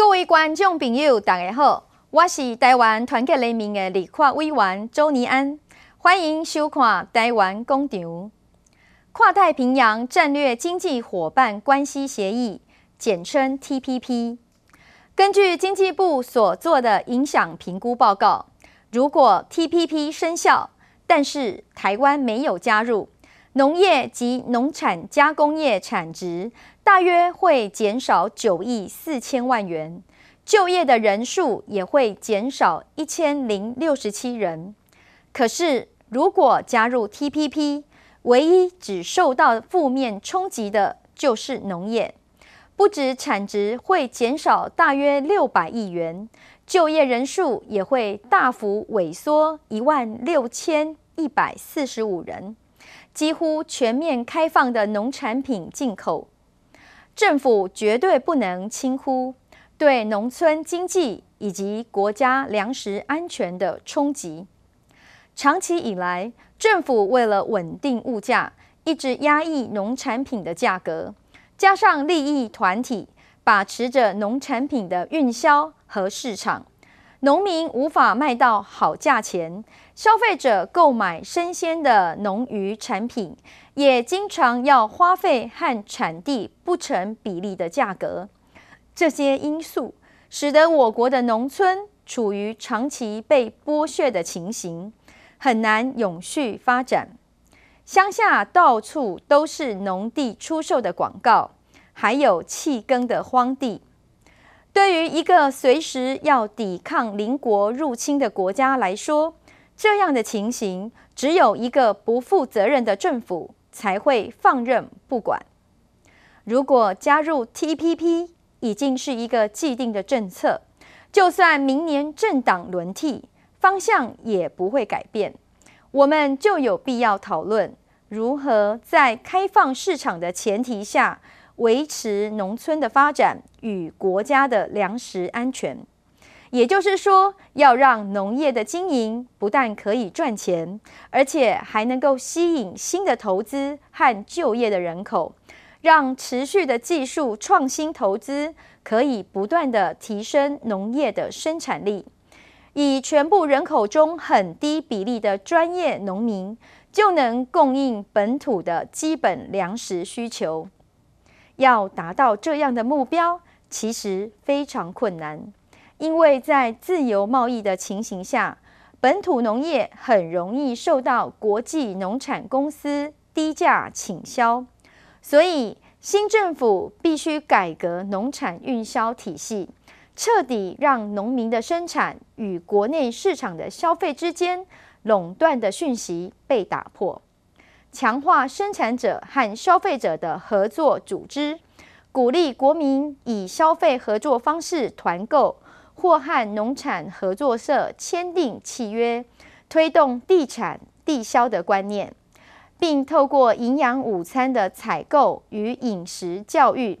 各位观众朋友，大家好，我是台湾团结人民的立法委员周尼安，欢迎收看《台湾公听跨太平洋战略经济伙伴关系协议，简称 TPP。根据经济部所做的影响评估报告，如果 TPP 生效，但是台湾没有加入，农业及农产加工业产值。大约会减少九亿四千万元，就业的人数也会减少一千零六十七人。可是，如果加入 TPP，唯一只受到负面冲击的就是农业，不止产值会减少大约六百亿元，就业人数也会大幅萎缩一万六千一百四十五人，几乎全面开放的农产品进口。政府绝对不能轻忽对农村经济以及国家粮食安全的冲击。长期以来，政府为了稳定物价，一直压抑农产品的价格，加上利益团体把持着农产品的运销和市场。农民无法卖到好价钱，消费者购买生鲜的农渔产品，也经常要花费和产地不成比例的价格。这些因素使得我国的农村处于长期被剥削的情形，很难永续发展。乡下到处都是农地出售的广告，还有弃耕的荒地。对于一个随时要抵抗邻国入侵的国家来说，这样的情形，只有一个不负责任的政府才会放任不管。如果加入 TPP 已经是一个既定的政策，就算明年政党轮替，方向也不会改变。我们就有必要讨论如何在开放市场的前提下。维持农村的发展与国家的粮食安全，也就是说，要让农业的经营不但可以赚钱，而且还能够吸引新的投资和就业的人口，让持续的技术创新投资可以不断的提升农业的生产力，以全部人口中很低比例的专业农民就能供应本土的基本粮食需求。要达到这样的目标，其实非常困难，因为在自由贸易的情形下，本土农业很容易受到国际农产公司低价倾销，所以新政府必须改革农产运销体系，彻底让农民的生产与国内市场的消费之间垄断的讯息被打破。强化生产者和消费者的合作组织，鼓励国民以消费合作方式团购，或和农产合作社签订契约，推动地产地销的观念，并透过营养午餐的采购与饮食教育，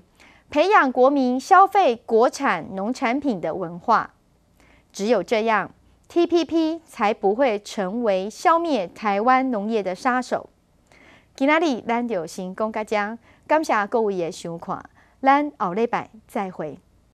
培养国民消费国产农产品的文化。只有这样，T P P 才不会成为消灭台湾农业的杀手。今仔日咱就先讲到遮，感谢各位的收看，咱后礼拜再会。